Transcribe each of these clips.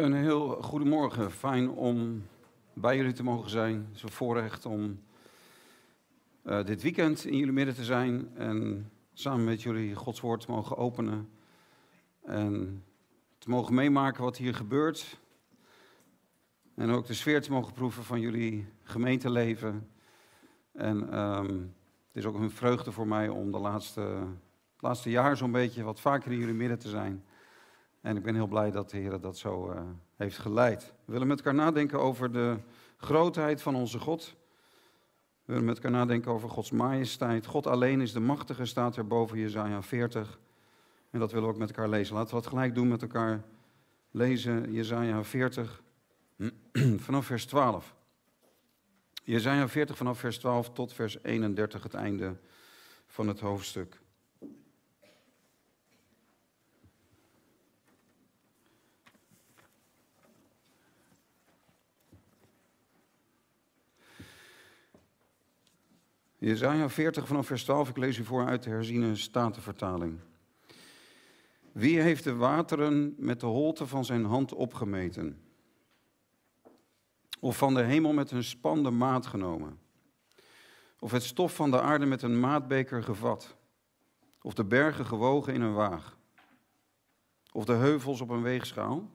Een heel goedemorgen. Fijn om bij jullie te mogen zijn. Het is een voorrecht om eh, dit weekend in jullie midden te zijn en samen met jullie Gods woord te mogen openen en te mogen meemaken wat hier gebeurt. En ook de sfeer te mogen proeven van jullie gemeenteleven. En ehm, het is ook een vreugde voor mij om de laatste, laatste jaar zo'n beetje wat vaker in jullie midden te zijn. En ik ben heel blij dat de Heer dat zo eh, heeft geleid. We willen met elkaar nadenken over de grootheid van onze God. We willen met elkaar nadenken over Gods majesteit. God alleen is de machtige, staat er boven Jezaja 40. En dat willen we ook met elkaar lezen. Laten we dat gelijk doen met elkaar. Lezen Jezaja 40 vanaf vers 12. Jezaja 40 vanaf vers 12 tot vers 31, het einde van het hoofdstuk. Jezaja 40 vanaf vers 12, ik lees u voor uit de herziene Statenvertaling. Wie heeft de wateren met de holte van zijn hand opgemeten? Of van de hemel met een spande maat genomen? Of het stof van de aarde met een maatbeker gevat? Of de bergen gewogen in een waag? Of de heuvels op een weegschaal?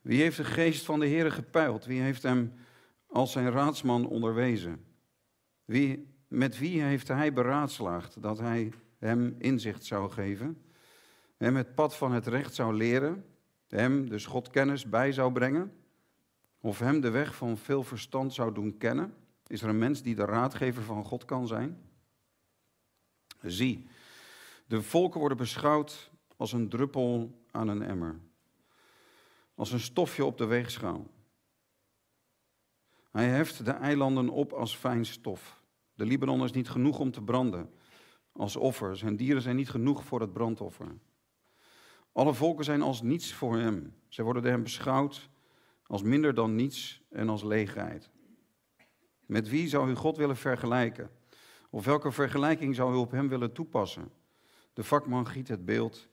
Wie heeft de geest van de Heere gepeild? Wie heeft hem als zijn raadsman onderwezen? Wie, met wie heeft hij beraadslaagd dat hij hem inzicht zou geven, hem het pad van het recht zou leren, hem dus Godkennis bij zou brengen, of hem de weg van veel verstand zou doen kennen? Is er een mens die de raadgever van God kan zijn? Zie, de volken worden beschouwd als een druppel aan een emmer, als een stofje op de weegschaal. Hij heft de eilanden op als fijn stof. De Libanon is niet genoeg om te branden als offers Zijn dieren zijn niet genoeg voor het brandoffer. Alle volken zijn als niets voor hem. Zij worden door hem beschouwd als minder dan niets en als leegheid. Met wie zou u God willen vergelijken? Of welke vergelijking zou u op hem willen toepassen? De vakman giet het beeld,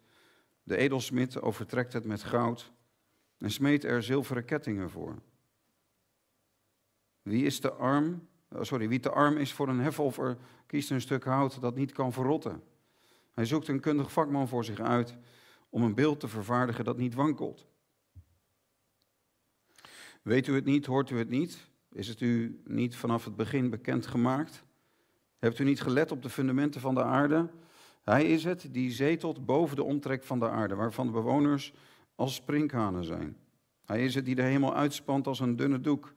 de edelsmid overtrekt het met goud en smeet er zilveren kettingen voor. Wie is de arm eh, sorry, wie te arm is voor een hefoffer, kiest een stuk hout dat niet kan verrotten. Hij zoekt een kundig vakman voor zich uit om een beeld te vervaardigen dat niet wankelt. Weet u het niet, hoort u het niet? Is het u niet vanaf het begin bekend gemaakt? Hebt u niet gelet op de fundamenten van de aarde? Hij is het die zetelt boven de omtrek van de aarde, waarvan de bewoners als sprinkhanen zijn. Hij is het die de hemel uitspant als een dunne doek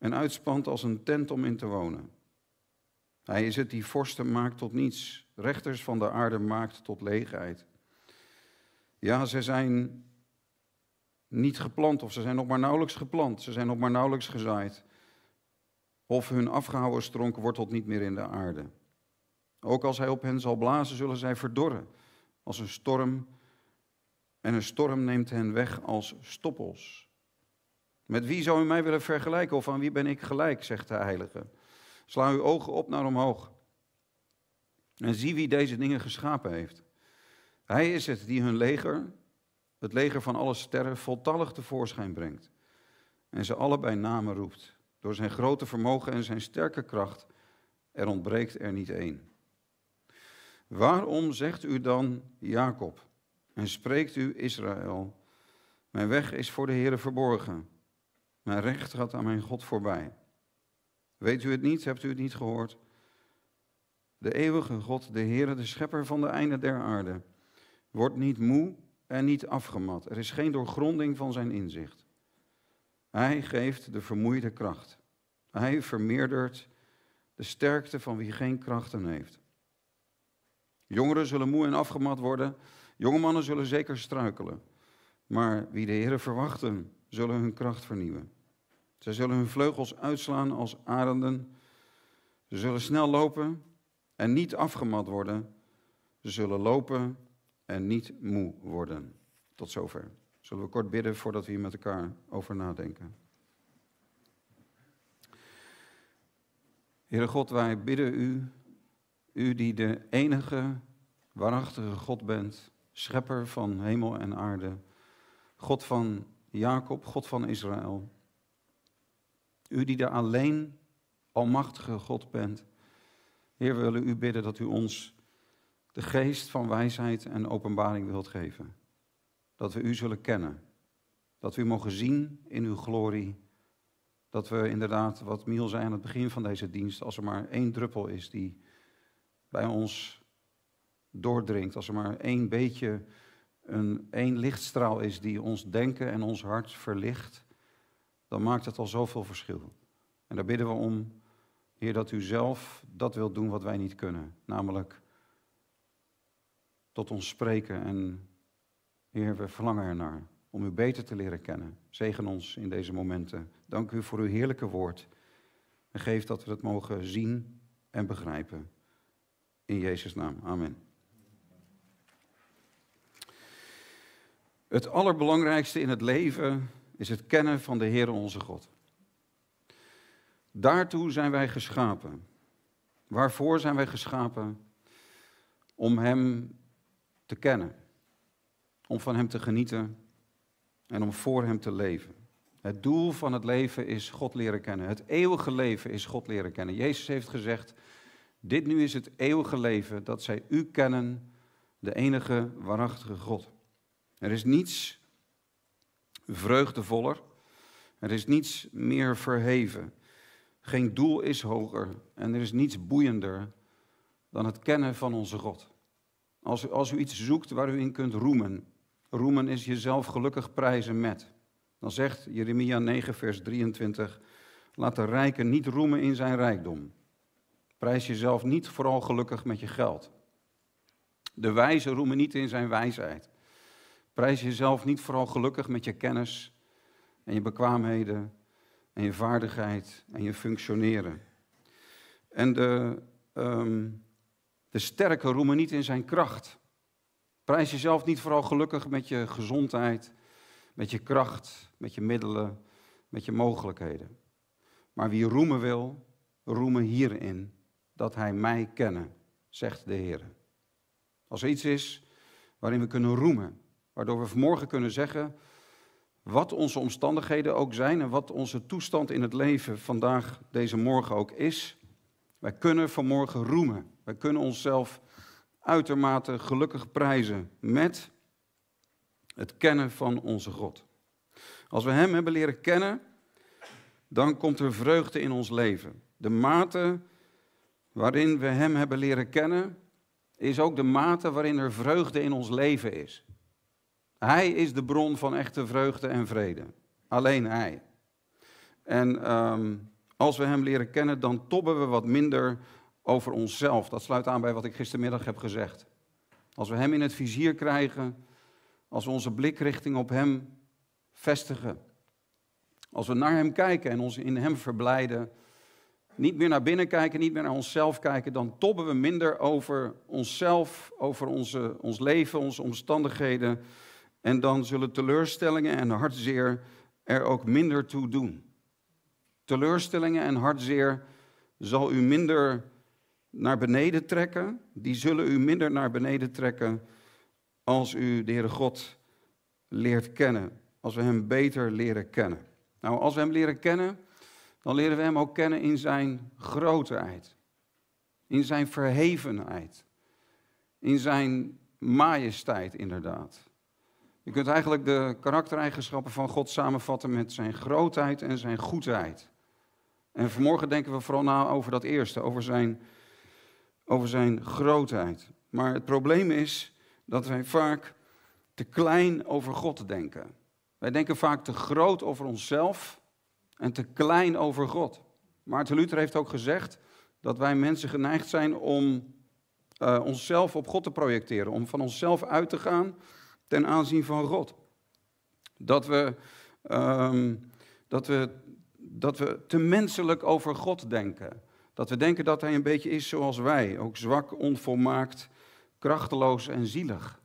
en uitspant als een tent om in te wonen. Hij is het die vorsten maakt tot niets, rechters van de aarde maakt tot leegheid. Ja, ze zijn niet geplant of ze zijn nog maar nauwelijks geplant, ze zijn nog maar nauwelijks gezaaid. Of hun afgehouden stronk wortelt niet meer in de aarde. Ook als hij op hen zal blazen, zullen zij verdorren als een storm. En een storm neemt hen weg als stoppels. Met wie zou u mij willen vergelijken of aan wie ben ik gelijk, zegt de heilige. Sla uw ogen op naar omhoog en zie wie deze dingen geschapen heeft. Hij is het die hun leger, het leger van alle sterren, voltallig tevoorschijn brengt en ze allebei namen roept. Door zijn grote vermogen en zijn sterke kracht, er ontbreekt er niet één. Waarom zegt u dan Jacob en spreekt u Israël? Mijn weg is voor de Heere verborgen mijn recht gaat aan mijn God voorbij. Weet u het niet? Hebt u het niet gehoord? De eeuwige God, de Heere, de schepper van de einde der aarde, wordt niet moe en niet afgemat. Er is geen doorgronding van zijn inzicht. Hij geeft de vermoeide kracht. Hij vermeerdert de sterkte van wie geen krachten heeft. Jongeren zullen moe en afgemat worden. Jonge mannen zullen zeker struikelen. Maar wie de Heere verwachten, zullen hun kracht vernieuwen. Zij zullen hun vleugels uitslaan als arenden. Ze zullen snel lopen en niet afgemat worden. Ze zullen lopen en niet moe worden. Tot zover. Zullen we kort bidden voordat we hier met elkaar over nadenken? Heere God, wij bidden u, u die de enige waarachtige God bent, schepper van hemel en aarde, God van Jacob, God van Israël. U die de alleen almachtige God bent. Heer, we willen u bidden dat u ons de geest van wijsheid en openbaring wilt geven. Dat we u zullen kennen. Dat we u mogen zien in uw glorie. Dat we inderdaad, wat Miel zei aan het begin van deze dienst, als er maar één druppel is die bij ons doordringt. Als er maar één beetje, een, één lichtstraal is die ons denken en ons hart verlicht dan maakt het al zoveel verschil. En daar bidden we om, Heer, dat u zelf dat wilt doen wat wij niet kunnen. Namelijk tot ons spreken. En Heer, we verlangen ernaar om u beter te leren kennen. Zegen ons in deze momenten. Dank u voor uw heerlijke woord. En geef dat we het mogen zien en begrijpen. In Jezus' naam. Amen. Het allerbelangrijkste in het leven is het kennen van de Heer onze God. Daartoe zijn wij geschapen. Waarvoor zijn wij geschapen? Om Hem te kennen, om van Hem te genieten en om voor Hem te leven. Het doel van het leven is God leren kennen. Het eeuwige leven is God leren kennen. Jezus heeft gezegd, dit nu is het eeuwige leven dat zij U kennen, de enige waarachtige God. Er is niets vreugdevoller. Er is niets meer verheven. Geen doel is hoger en er is niets boeiender dan het kennen van onze God. Als u, als u iets zoekt waar u in kunt roemen, roemen is jezelf gelukkig prijzen met. Dan zegt Jeremia 9, vers 23, laat de rijke niet roemen in zijn rijkdom. Prijs jezelf niet vooral gelukkig met je geld. De wijze roemen niet in zijn wijsheid. Prijs jezelf niet vooral gelukkig met je kennis en je bekwaamheden en je vaardigheid en je functioneren. En de, um, de sterke roemen niet in zijn kracht. Prijs jezelf niet vooral gelukkig met je gezondheid, met je kracht, met je middelen, met je mogelijkheden. Maar wie roemen wil, roemen hierin dat hij mij kennen, zegt de Heer. Als er iets is waarin we kunnen roemen, Waardoor we vanmorgen kunnen zeggen, wat onze omstandigheden ook zijn en wat onze toestand in het leven vandaag, deze morgen ook is, wij kunnen vanmorgen roemen. Wij kunnen onszelf uitermate gelukkig prijzen met het kennen van onze God. Als we Hem hebben leren kennen, dan komt er vreugde in ons leven. De mate waarin we Hem hebben leren kennen, is ook de mate waarin er vreugde in ons leven is. Hij is de bron van echte vreugde en vrede. Alleen Hij. En ehm, als we Hem leren kennen, dan tobben we wat minder over onszelf. Dat sluit aan bij wat ik gistermiddag heb gezegd. Als we Hem in het vizier krijgen, als we onze blik richting op Hem vestigen, als we naar Hem kijken en ons in Hem verblijden, niet meer naar binnen kijken, niet meer naar onszelf kijken, dan tobben we minder over onszelf, over onze, ons leven, onze omstandigheden. En dan zullen teleurstellingen en hartzeer er ook minder toe doen. Teleurstellingen en hartzeer zal u minder naar beneden trekken. Die zullen u minder naar beneden trekken als u de Heere God leert kennen. Als we Hem beter leren kennen. Nou, als we Hem leren kennen, dan leren we Hem ook kennen in Zijn grootheid. In Zijn verhevenheid. In Zijn majesteit, inderdaad. Je kunt eigenlijk de karaktereigenschappen van God samenvatten met zijn grootheid en zijn goedheid. En vanmorgen denken we vooral na over dat eerste, over zijn, over zijn grootheid. Maar het probleem is dat wij vaak te klein over God denken. Wij denken vaak te groot over onszelf en te klein over God. Maarten Luther heeft ook gezegd dat wij mensen geneigd zijn om eh, onszelf op God te projecteren, om van onszelf uit te gaan ten aanzien van God. Dat we, ehm, dat, we, dat we te menselijk over God denken. Dat we denken dat Hij een beetje is zoals wij, ook zwak, onvolmaakt, krachteloos en zielig.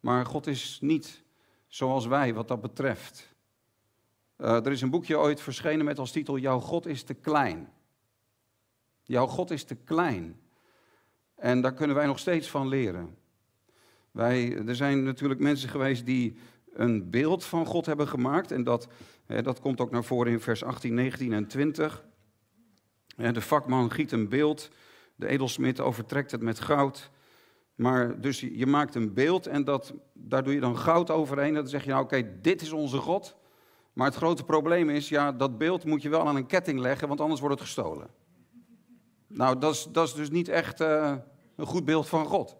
Maar God is niet zoals wij wat dat betreft. Eh, er is een boekje ooit verschenen met als titel Jouw God is te klein. Jouw God is te klein. En daar kunnen wij nog steeds van leren. Wij, er zijn natuurlijk mensen geweest die een beeld van God hebben gemaakt. En dat, dat komt ook naar voren in vers 18, 19 en 20. De vakman giet een beeld, de edelsmid overtrekt het met goud. Maar dus je maakt een beeld en dat, daar doe je dan goud overheen. En dan zeg je nou oké, dit is onze God. Maar het grote probleem is, ja, dat beeld moet je wel aan een ketting leggen, want anders wordt het gestolen. Nou, dat is, dat is dus niet echt eh, een goed beeld van God.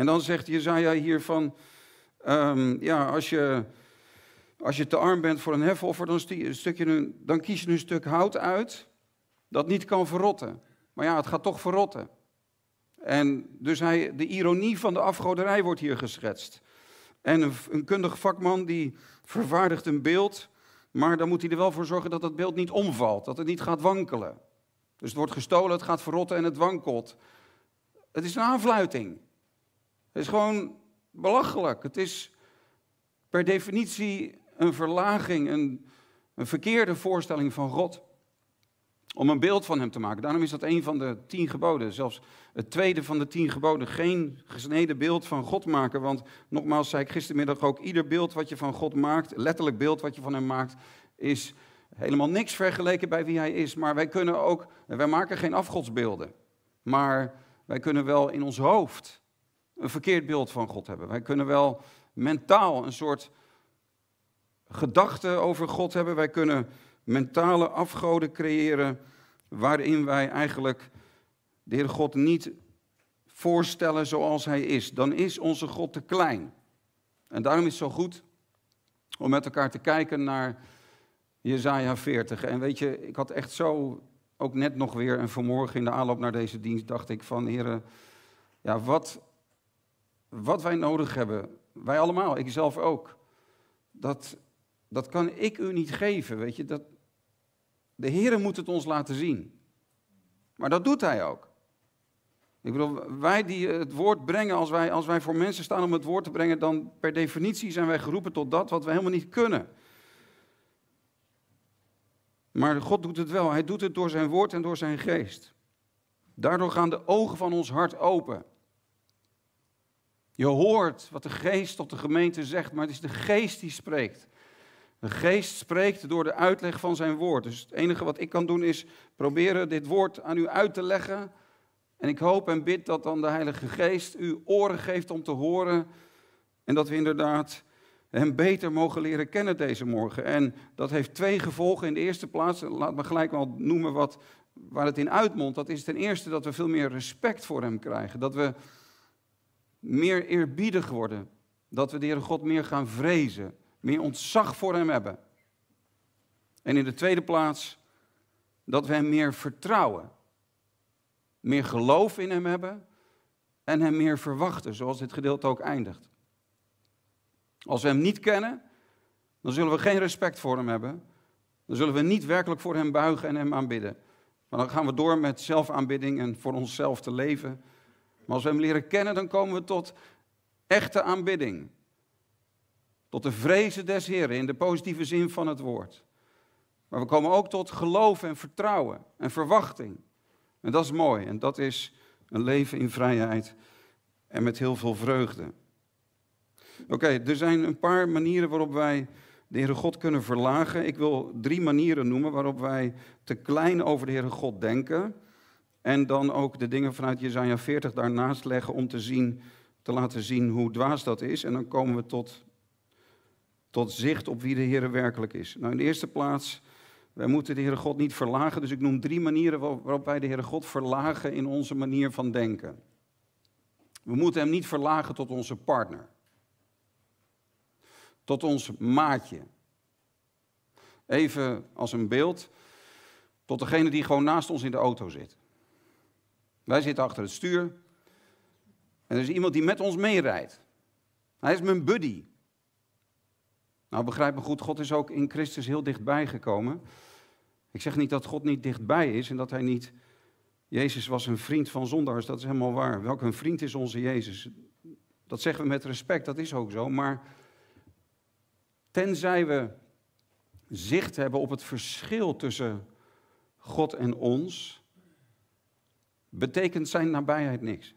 En dan zegt Jezaja hier van, ehm, ja, als je, als je te arm bent voor een hefoffer, dan, dan kies je een stuk hout uit dat niet kan verrotten. Maar ja, het gaat toch verrotten. En dus hij, de ironie van de afgoderij wordt hier geschetst. En een, een kundig vakman die vervaardigt een beeld, maar dan moet hij er wel voor zorgen dat dat beeld niet omvalt, dat het niet gaat wankelen. Dus het wordt gestolen, het gaat verrotten en het wankelt. Het is een aanfluiting. Het is gewoon belachelijk. Het is per definitie een verlaging, een, een verkeerde voorstelling van God. Om een beeld van hem te maken. Daarom is dat een van de tien geboden. Zelfs het tweede van de tien geboden. Geen gesneden beeld van God maken. Want nogmaals, zei ik gistermiddag ook: ieder beeld wat je van God maakt, letterlijk beeld wat je van hem maakt, is helemaal niks vergeleken bij wie hij is. Maar wij kunnen ook, wij maken geen afgodsbeelden. Maar wij kunnen wel in ons hoofd een verkeerd beeld van God hebben. Wij kunnen wel mentaal een soort gedachte over God hebben. Wij kunnen mentale afgoden creëren waarin wij eigenlijk de Heer God niet voorstellen zoals Hij is. Dan is onze God te klein. En daarom is het zo goed om met elkaar te kijken naar Jezaja 40. En weet je, ik had echt zo, ook net nog weer en vanmorgen in de aanloop naar deze dienst, dacht ik van, heren, ja, wat wat wij nodig hebben, wij allemaal, ik zelf ook, dat, dat kan ik u niet geven, weet je. Dat, de Heer moet het ons laten zien. Maar dat doet Hij ook. Ik bedoel, wij die het woord brengen, als wij, als wij voor mensen staan om het woord te brengen, dan per definitie zijn wij geroepen tot dat wat we helemaal niet kunnen. Maar God doet het wel. Hij doet het door zijn woord en door zijn geest. Daardoor gaan de ogen van ons hart open. Je hoort wat de geest tot de gemeente zegt, maar het is de geest die spreekt. De geest spreekt door de uitleg van zijn woord. Dus het enige wat ik kan doen is proberen dit woord aan u uit te leggen. En ik hoop en bid dat dan de Heilige Geest u oren geeft om te horen. En dat we inderdaad hem beter mogen leren kennen deze morgen. En dat heeft twee gevolgen. In de eerste plaats, laat me gelijk wel noemen wat, waar het in uitmondt. Dat is ten eerste dat we veel meer respect voor hem krijgen. Dat we meer eerbiedig worden. Dat we de Heere God meer gaan vrezen. Meer ontzag voor Hem hebben. En in de tweede plaats dat we Hem meer vertrouwen. Meer geloof in Hem hebben. En Hem meer verwachten, zoals dit gedeelte ook eindigt. Als we Hem niet kennen, dan zullen we geen respect voor Hem hebben. Dan zullen we niet werkelijk voor Hem buigen en Hem aanbidden. Maar dan gaan we door met zelfaanbidding en voor onszelf te leven maar als we Hem leren kennen, dan komen we tot echte aanbidding. Tot de vrezen des Heeren in de positieve zin van het woord. Maar we komen ook tot geloof en vertrouwen en verwachting. En dat is mooi. En dat is een leven in vrijheid en met heel veel vreugde. Oké, er zijn een paar manieren waarop wij de Heere God kunnen verlagen. Ik wil drie manieren noemen waarop wij te klein over de Heere God denken. En dan ook de dingen vanuit Jezaja 40 daarnaast leggen om te, zien, te laten zien hoe dwaas dat is. En dan komen we tot, tot zicht op wie de Heer werkelijk is. Nou, in de eerste plaats, wij moeten de Heere God niet verlagen. Dus ik noem drie manieren waarop wij de Heere God verlagen in onze manier van denken. We moeten hem niet verlagen tot onze partner. Tot ons maatje. Even als een beeld tot degene die gewoon naast ons in de auto zit. Wij zitten achter het stuur. En er is iemand die met ons meerijdt. Hij is mijn buddy. Nou, begrijp me goed, God is ook in Christus heel dichtbij gekomen. Ik zeg niet dat God niet dichtbij is en dat hij niet. Jezus was een vriend van zondaars, dat is helemaal waar. Welk een vriend is onze Jezus? Dat zeggen we met respect, dat is ook zo. Maar tenzij we zicht hebben op het verschil tussen God en ons, betekent zijn nabijheid niks.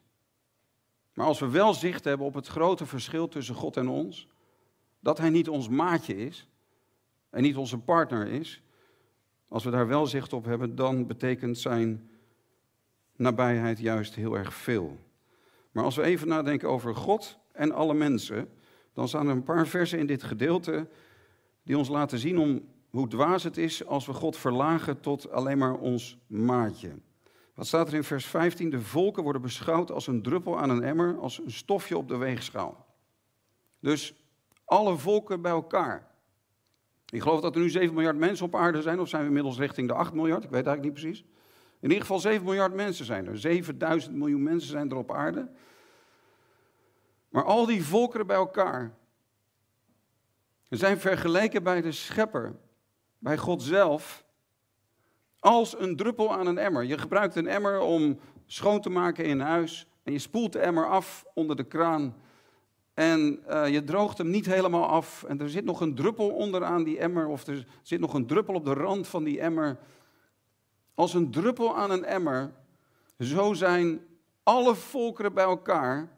Maar als we wel zicht hebben op het grote verschil tussen God en ons, dat Hij niet ons maatje is en niet onze partner is, als we daar wel zicht op hebben, dan betekent zijn nabijheid juist heel erg veel. Maar als we even nadenken over God en alle mensen, dan staan er een paar versen in dit gedeelte die ons laten zien om hoe dwaas het is als we God verlagen tot alleen maar ons maatje. Wat staat er in vers 15? De volken worden beschouwd als een druppel aan een emmer, als een stofje op de weegschaal. Dus alle volken bij elkaar. Ik geloof dat er nu 7 miljard mensen op aarde zijn, of zijn we inmiddels richting de 8 miljard, ik weet eigenlijk niet precies. In ieder geval 7 miljard mensen zijn er. 7000 miljoen mensen zijn er op aarde. Maar al die volkeren bij elkaar zijn vergeleken bij de schepper, bij God zelf. Als een druppel aan een emmer. Je gebruikt een emmer om schoon te maken in huis. En je spoelt de emmer af onder de kraan. En eh, je droogt hem niet helemaal af. En er zit nog een druppel onderaan die emmer. Of er zit nog een druppel op de rand van die emmer. Als een druppel aan een emmer. Zo zijn alle volkeren bij elkaar.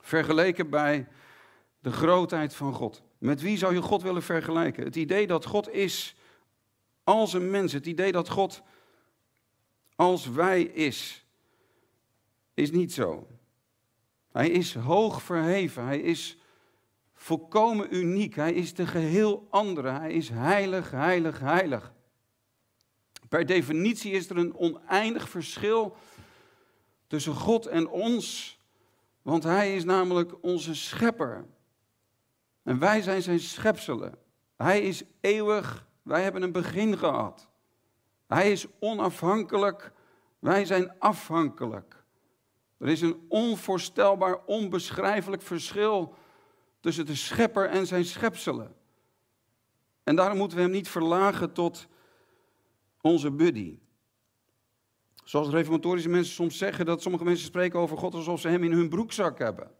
Vergeleken bij de grootheid van God. Met wie zou je God willen vergelijken? Het idee dat God is als een mens. Het idee dat God als wij is, is niet zo. Hij is hoog verheven, hij is volkomen uniek, hij is de geheel andere, hij is heilig, heilig, heilig. Per definitie is er een oneindig verschil tussen God en ons, want hij is namelijk onze schepper. En wij zijn zijn schepselen. Hij is eeuwig wij hebben een begin gehad. Hij is onafhankelijk, wij zijn afhankelijk. Er is een onvoorstelbaar, onbeschrijfelijk verschil tussen de schepper en zijn schepselen. En daarom moeten we hem niet verlagen tot onze buddy. Zoals reformatorische mensen soms zeggen, dat sommige mensen spreken over God alsof ze hem in hun broekzak hebben.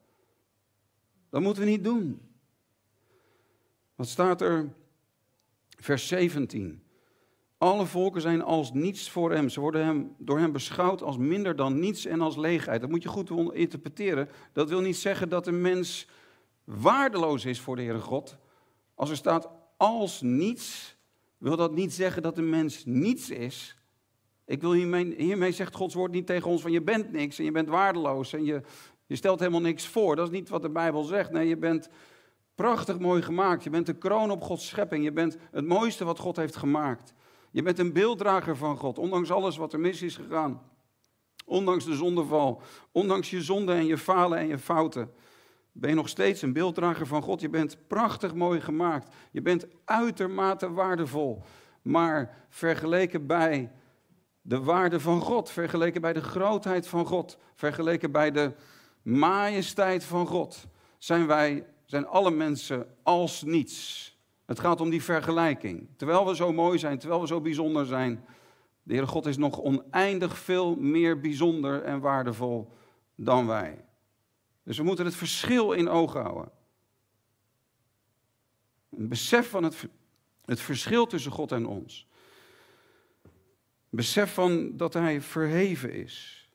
Dat moeten we niet doen. Wat staat er Vers 17. Alle volken zijn als niets voor hem. Ze worden hem, door hem beschouwd als minder dan niets en als leegheid. Dat moet je goed interpreteren. Dat wil niet zeggen dat een mens waardeloos is voor de Heere God. Als er staat als niets, wil dat niet zeggen dat een mens niets is. Ik wil hiermee, hiermee zegt Gods woord niet tegen ons van je bent niks en je bent waardeloos en je, je stelt helemaal niks voor. Dat is niet wat de Bijbel zegt. Nee, je bent Prachtig mooi gemaakt. Je bent de kroon op Gods schepping. Je bent het mooiste wat God heeft gemaakt. Je bent een beelddrager van God, ondanks alles wat er mis is gegaan. Ondanks de zondeval, ondanks je zonde en je falen en je fouten, ben je nog steeds een beelddrager van God. Je bent prachtig mooi gemaakt. Je bent uitermate waardevol. Maar vergeleken bij de waarde van God, vergeleken bij de grootheid van God, vergeleken bij de majesteit van God, zijn wij zijn alle mensen als niets. Het gaat om die vergelijking. Terwijl we zo mooi zijn, terwijl we zo bijzonder zijn, de Heere God is nog oneindig veel meer bijzonder en waardevol dan wij. Dus we moeten het verschil in oog houden. Een besef van het, het verschil tussen God en ons. Besef van dat Hij verheven is.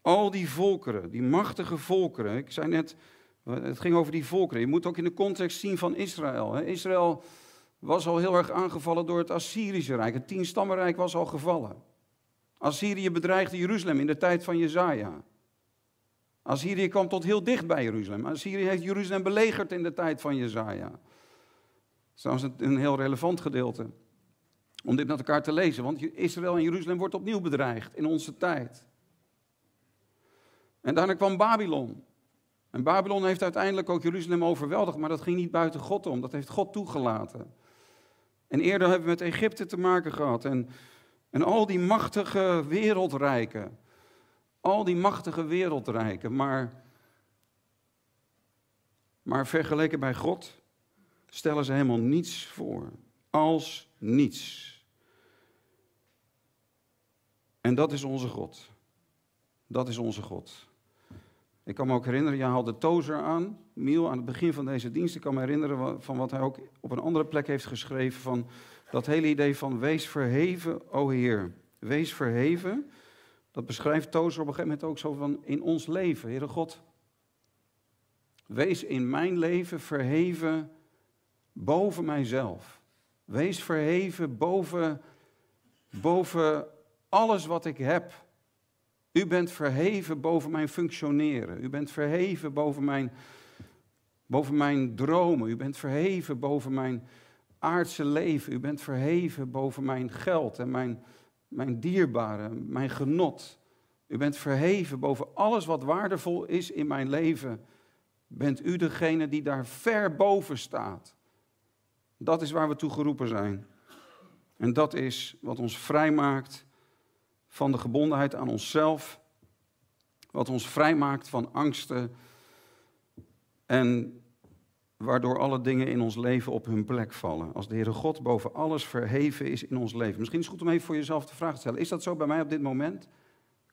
Al die volkeren, die machtige volkeren, ik zei net, het ging over die volkeren. Je moet ook in de context zien van Israël. Israël was al heel erg aangevallen door het Assyrische Rijk. Het tienstammenrijk was al gevallen. Assyrië bedreigde Jeruzalem in de tijd van Jezaja. Assyrië kwam tot heel dicht bij Jeruzalem. Assyrië heeft Jeruzalem belegerd in de tijd van Jezaja. Dat is een heel relevant gedeelte om dit met elkaar te lezen. Want Israël en Jeruzalem wordt opnieuw bedreigd in onze tijd. En daarna kwam Babylon. En Babylon heeft uiteindelijk ook Jeruzalem overweldigd, maar dat ging niet buiten God om. Dat heeft God toegelaten. En eerder hebben we met Egypte te maken gehad. En, en al die machtige wereldrijken. Al die machtige wereldrijken. Maar, maar vergeleken bij God stellen ze helemaal niets voor. Als niets. En dat is onze God. Dat is onze God. Ik kan me ook herinneren, jij haalde tozer aan, Miel, aan het begin van deze dienst. Ik kan me herinneren van wat hij ook op een andere plek heeft geschreven. Van dat hele idee van wees verheven, o Heer. Wees verheven. Dat beschrijft tozer op een gegeven moment ook zo van in ons leven, Heere God. Wees in mijn leven verheven boven mijzelf. Wees verheven boven, boven alles wat ik heb. U bent verheven boven mijn functioneren. U bent verheven boven mijn, boven mijn dromen. U bent verheven boven mijn aardse leven. U bent verheven boven mijn geld en mijn, mijn dierbaren, mijn genot. U bent verheven boven alles wat waardevol is in mijn leven. Bent u degene die daar ver boven staat? Dat is waar we toe geroepen zijn. En dat is wat ons vrijmaakt van de gebondenheid aan onszelf, wat ons vrijmaakt van angsten en waardoor alle dingen in ons leven op hun plek vallen. Als de Heere God boven alles verheven is in ons leven. Misschien is het goed om even voor jezelf de vraag te stellen, is dat zo bij mij op dit moment?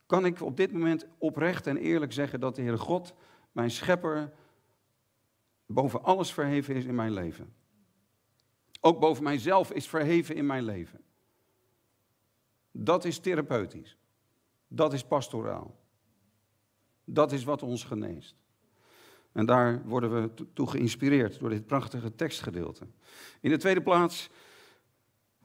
Kan ik op dit moment oprecht en eerlijk zeggen dat de Heere God, mijn schepper, boven alles verheven is in mijn leven? Ook boven mijzelf is verheven in mijn leven. Dat is therapeutisch. Dat is pastoraal. Dat is wat ons geneest. En daar worden we toe geïnspireerd door dit prachtige tekstgedeelte. In de tweede plaats,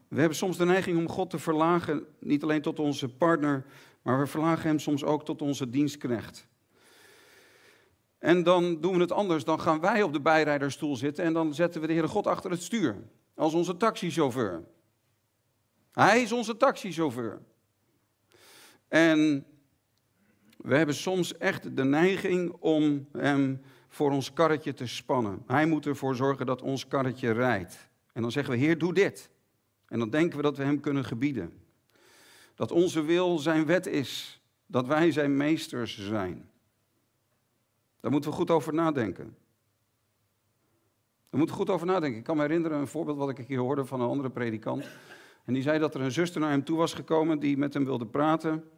we hebben soms de neiging om God te verlagen, niet alleen tot onze partner, maar we verlagen Hem soms ook tot onze dienstknecht. En dan doen we het anders, dan gaan wij op de bijrijderstoel zitten en dan zetten we de Heere God achter het stuur, als onze taxichauffeur. Hij is onze taxichauffeur. En we hebben soms echt de neiging om hem voor ons karretje te spannen. Hij moet ervoor zorgen dat ons karretje rijdt. En dan zeggen we, Heer, doe dit. En dan denken we dat we hem kunnen gebieden. Dat onze wil zijn wet is. Dat wij zijn meesters zijn. Daar moeten we goed over nadenken. Daar moeten we goed over nadenken. Ik kan me herinneren een voorbeeld wat ik een keer hoorde van een andere predikant. En die zei dat er een zuster naar hem toe was gekomen die met hem wilde praten.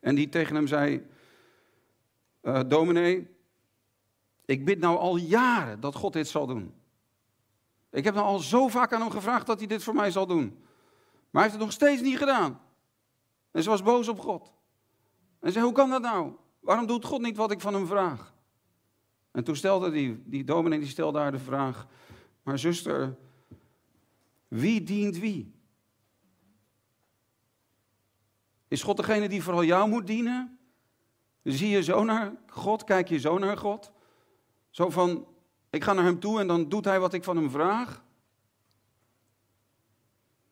En die tegen hem zei: uh, Dominee, ik bid nou al jaren dat God dit zal doen. Ik heb nou al zo vaak aan hem gevraagd dat hij dit voor mij zal doen. Maar hij heeft het nog steeds niet gedaan. En ze was boos op God. En zei: Hoe kan dat nou? Waarom doet God niet wat ik van hem vraag? En toen stelde die, die dominee die stelde haar de vraag: Maar zuster, wie dient wie? Is God degene die vooral jou moet dienen? Zie je zo naar God? Kijk je zo naar God? Zo van, ik ga naar hem toe en dan doet hij wat ik van hem vraag?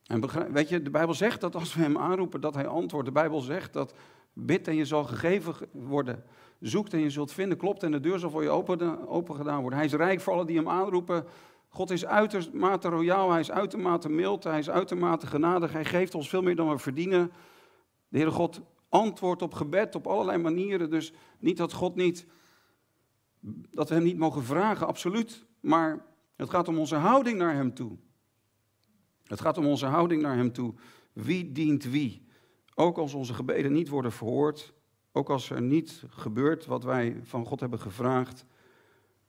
En weet je, de Bijbel zegt dat als we hem aanroepen, dat hij antwoordt. De Bijbel zegt dat bid en je zal gegeven worden. Zoekt en je zult vinden, klopt en de deur zal voor je open, open gedaan worden. Hij is rijk voor alle die hem aanroepen. God is uitermate royaal, hij is uitermate mild, hij is uitermate genadig. Hij geeft ons veel meer dan we verdienen. De Heere God antwoordt op gebed op allerlei manieren. Dus niet dat God niet, dat we hem niet mogen vragen, absoluut. Maar het gaat om onze houding naar hem toe. Het gaat om onze houding naar hem toe. Wie dient wie? Ook als onze gebeden niet worden verhoord, ook als er niet gebeurt wat wij van God hebben gevraagd,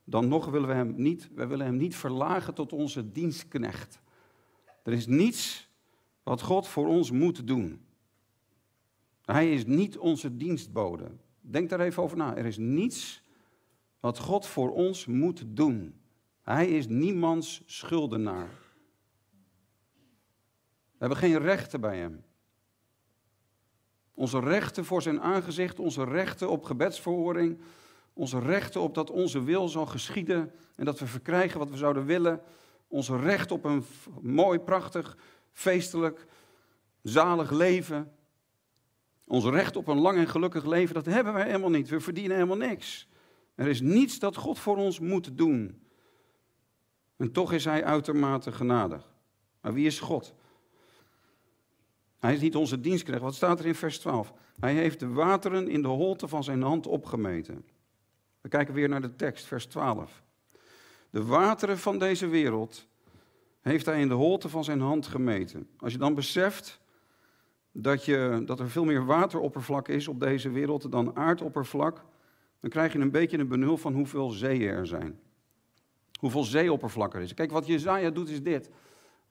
dan nog willen we hem niet, wij willen hem niet verlagen tot onze dienstknecht. Er is niets wat God voor ons moet doen. Hij is niet onze dienstbode. Denk daar even over na. Er is niets wat God voor ons moet doen. Hij is niemands schuldenaar. We hebben geen rechten bij hem. Onze rechten voor zijn aangezicht, onze rechten op gebedsverhoring, onze rechten op dat onze wil zal geschieden en dat we verkrijgen wat we zouden willen. Onze recht op een mooi, prachtig, feestelijk, zalig leven. Ons recht op een lang en gelukkig leven, dat hebben wij helemaal niet. We verdienen helemaal niks. Er is niets dat God voor ons moet doen. En toch is Hij uitermate genadig. Maar wie is God? Hij is niet onze dienstknecht. Wat staat er in vers 12? Hij heeft de wateren in de holte van zijn hand opgemeten. We kijken weer naar de tekst, vers 12. De wateren van deze wereld heeft hij in de holte van zijn hand gemeten. Als je dan beseft dat, je, dat er veel meer wateroppervlak is op deze wereld dan aardoppervlak, dan krijg je een beetje een benul van hoeveel zeeën er zijn. Hoeveel zeeoppervlak er is. Kijk, wat Jezaja doet is dit.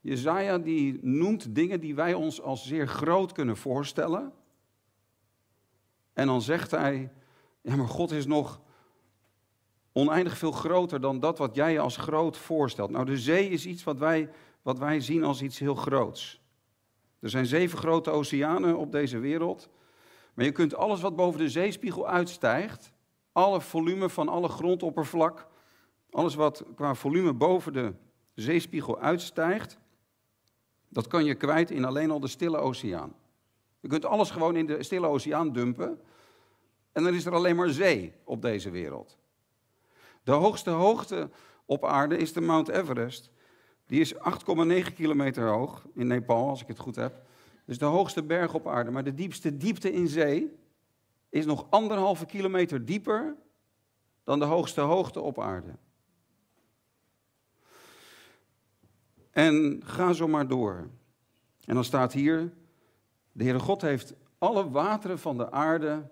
Jezaja die noemt dingen die wij ons als zeer groot kunnen voorstellen. En dan zegt hij, ja maar God is nog oneindig veel groter dan dat wat jij je als groot voorstelt. Nou, de zee is iets wat wij, wat wij zien als iets heel groots. Er zijn zeven grote oceanen op deze wereld. Maar je kunt alles wat boven de zeespiegel uitstijgt, alle volume van alle grondoppervlak, alles wat qua volume boven de zeespiegel uitstijgt, dat kan je kwijt in alleen al de stille oceaan. Je kunt alles gewoon in de stille oceaan dumpen en dan is er alleen maar zee op deze wereld. De hoogste hoogte op aarde is de Mount Everest. Die is 8,9 kilometer hoog in Nepal, als ik het goed heb. Dus de hoogste berg op aarde. Maar de diepste diepte in zee is nog anderhalve kilometer dieper dan de hoogste hoogte op aarde. En ga zo maar door. En dan staat hier, de Heere God heeft alle wateren van de aarde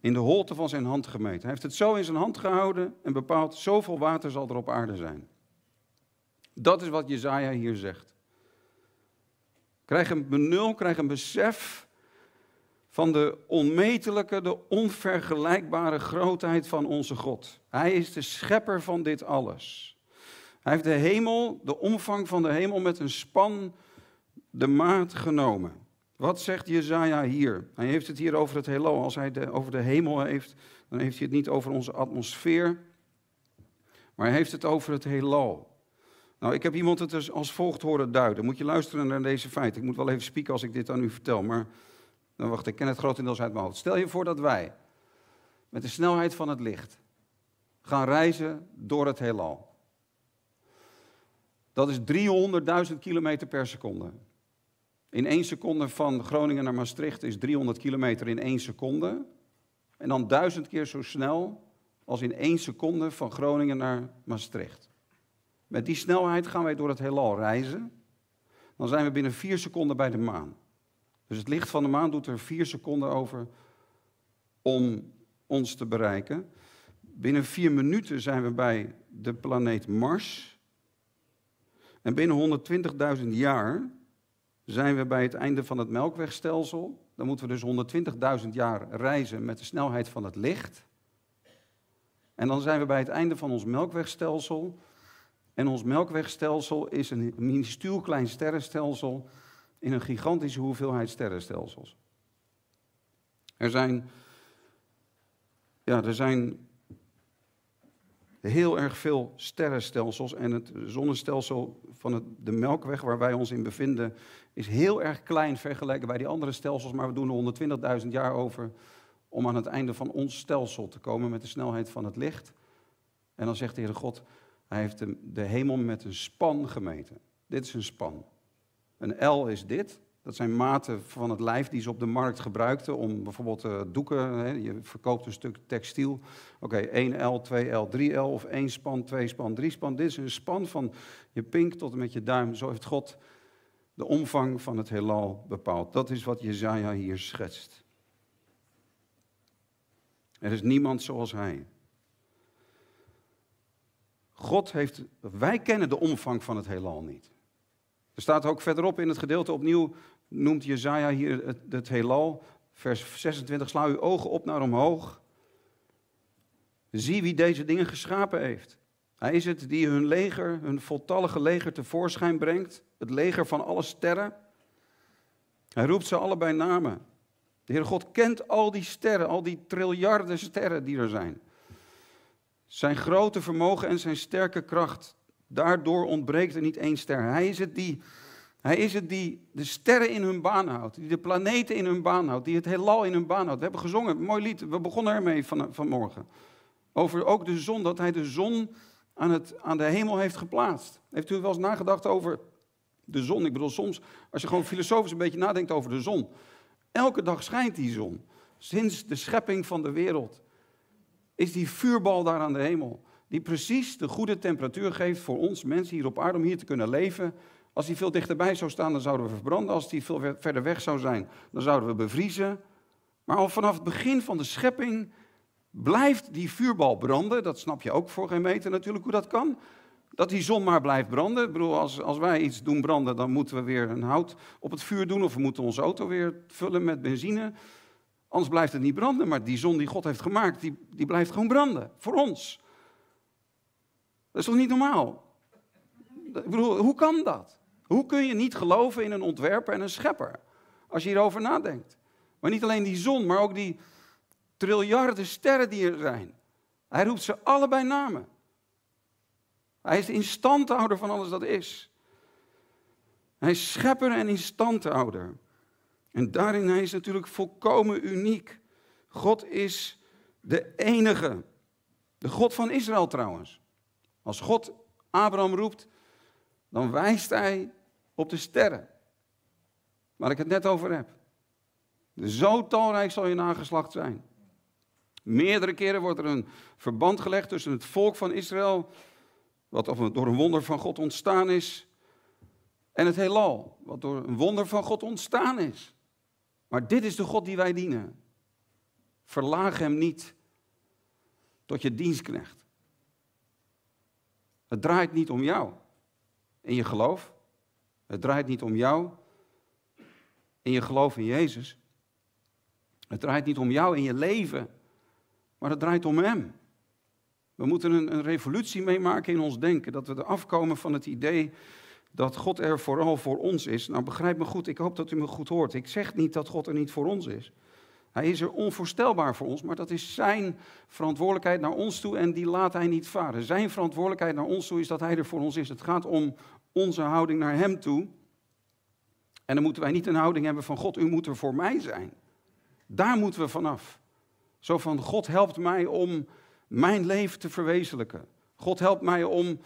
in de holte van zijn hand gemeten. Hij heeft het zo in zijn hand gehouden en bepaald, zoveel water zal er op aarde zijn. Dat is wat Jezaja hier zegt. Krijg een benul, krijg een besef van de onmetelijke, de onvergelijkbare grootheid van onze God. Hij is de schepper van dit alles. Hij heeft de hemel, de omvang van de hemel met een span de maat genomen. Wat zegt Jezaja hier? Hij heeft het hier over het heelal. Als hij het over de hemel heeft, dan heeft hij het niet over onze atmosfeer, maar hij heeft het over het heelal. Nou, ik heb iemand het dus als volgt horen duiden. Moet je luisteren naar deze feit. Ik moet wel even spieken als ik dit aan u vertel, maar dan wacht, ik ken het grotendeels uit mijn hoofd. Stel je voor dat wij met de snelheid van het licht gaan reizen door het heelal. Dat is 300.000 kilometer per seconde. In één seconde van Groningen naar Maastricht is 300 kilometer in één seconde. En dan duizend keer zo snel als in één seconde van Groningen naar Maastricht. Met die snelheid gaan wij door het heelal reizen. Dan zijn we binnen vier seconden bij de maan. Dus het licht van de maan doet er vier seconden over om ons te bereiken. Binnen vier minuten zijn we bij de planeet Mars. En binnen 120.000 jaar zijn we bij het einde van het melkwegstelsel. Dan moeten we dus 120.000 jaar reizen met de snelheid van het licht. En dan zijn we bij het einde van ons melkwegstelsel. En ons melkwegstelsel is een minuscuul klein sterrenstelsel in een gigantische hoeveelheid sterrenstelsels. Er zijn, ja, er zijn heel erg veel sterrenstelsels. En het zonnestelsel van het, de Melkweg, waar wij ons in bevinden, is heel erg klein vergeleken bij die andere stelsels. Maar we doen er 120.000 jaar over om aan het einde van ons stelsel te komen met de snelheid van het licht. En dan zegt de Heere God, hij heeft de hemel met een span gemeten. Dit is een span. Een L is dit dat zijn maten van het lijf die ze op de markt gebruikten om bijvoorbeeld eh, doeken. Hè, je verkoopt een stuk textiel. Oké, 1L, 2L, 3L of 1 span, 2 span, 3 span. Dit is een span van je pink tot en met je duim. Zo heeft God de omvang van het heelal bepaald. Dat is wat Jezaja hier schetst. Er is niemand zoals hij. God heeft, wij kennen de omvang van het heelal niet. Er staat ook verderop in het gedeelte opnieuw noemt Jezaja hier het, het heelal. Vers 26, sla uw ogen op naar omhoog. Zie wie deze dingen geschapen heeft. Hij is het die hun leger, hun voltallige leger tevoorschijn brengt. Het leger van alle sterren. Hij roept ze allebei namen. De Heer God kent al die sterren, al die triljarden sterren die er zijn. Zijn grote vermogen en zijn sterke kracht. Daardoor ontbreekt er niet één ster. Hij is het die hij is het die de sterren in hun baan houdt, die de planeten in hun baan houdt, die het heelal in hun baan houdt. We hebben gezongen, een mooi lied, we begonnen ermee van, vanmorgen. Over ook de zon, dat hij de zon aan, het, aan de hemel heeft geplaatst. Heeft u wel eens nagedacht over de zon? Ik bedoel, soms, als je gewoon filosofisch een beetje nadenkt over de zon. Elke dag schijnt die zon. Sinds de schepping van de wereld is die vuurbal daar aan de hemel. Die precies de goede temperatuur geeft voor ons mensen hier op aarde om hier te kunnen leven als die veel dichterbij zou staan, dan zouden we verbranden. Als die veel verder weg zou zijn, dan zouden we bevriezen. Maar al vanaf het begin van de schepping blijft die vuurbal branden. Dat snap je ook voor geen meter natuurlijk hoe dat kan. Dat die zon maar blijft branden. Ik bedoel, als, als wij iets doen branden, dan moeten we weer een hout op het vuur doen. Of we moeten onze auto weer vullen met benzine. Anders blijft het niet branden. Maar die zon die God heeft gemaakt, die, die blijft gewoon branden. Voor ons. Dat is toch niet normaal? Ik bedoel, hoe kan dat? Hoe kun je niet geloven in een ontwerper en een schepper? Als je hierover nadenkt. Maar niet alleen die zon, maar ook die triljarden sterren die er zijn. Hij roept ze allebei namen. Hij is de instandhouder van alles dat is. Hij is schepper en instandhouder. En daarin hij is natuurlijk volkomen uniek. God is de enige. De God van Israël trouwens. Als God Abraham roept, dan wijst hij op de sterren. Waar ik het net over heb. Zo talrijk zal je nageslacht zijn. Meerdere keren wordt er een verband gelegd tussen het volk van Israël, wat door een wonder van God ontstaan is, en het heelal, wat door een wonder van God ontstaan is. Maar dit is de God die wij dienen. Verlaag hem niet tot je dienstknecht. Het draait niet om jou en je geloof. Het draait niet om jou en je geloof in Jezus. Het draait niet om jou en je leven, maar het draait om Hem. We moeten een, een revolutie meemaken in ons denken, dat we er afkomen van het idee dat God er vooral voor ons is. Nou, begrijp me goed, ik hoop dat u me goed hoort. Ik zeg niet dat God er niet voor ons is. Hij is er onvoorstelbaar voor ons, maar dat is zijn verantwoordelijkheid naar ons toe en die laat hij niet varen. Zijn verantwoordelijkheid naar ons toe is dat hij er voor ons is. Het gaat om onze houding naar Hem toe. En dan moeten wij niet een houding hebben van God, u moet er voor mij zijn. Daar moeten we vanaf. Zo van God helpt mij om mijn leven te verwezenlijken. God helpt mij om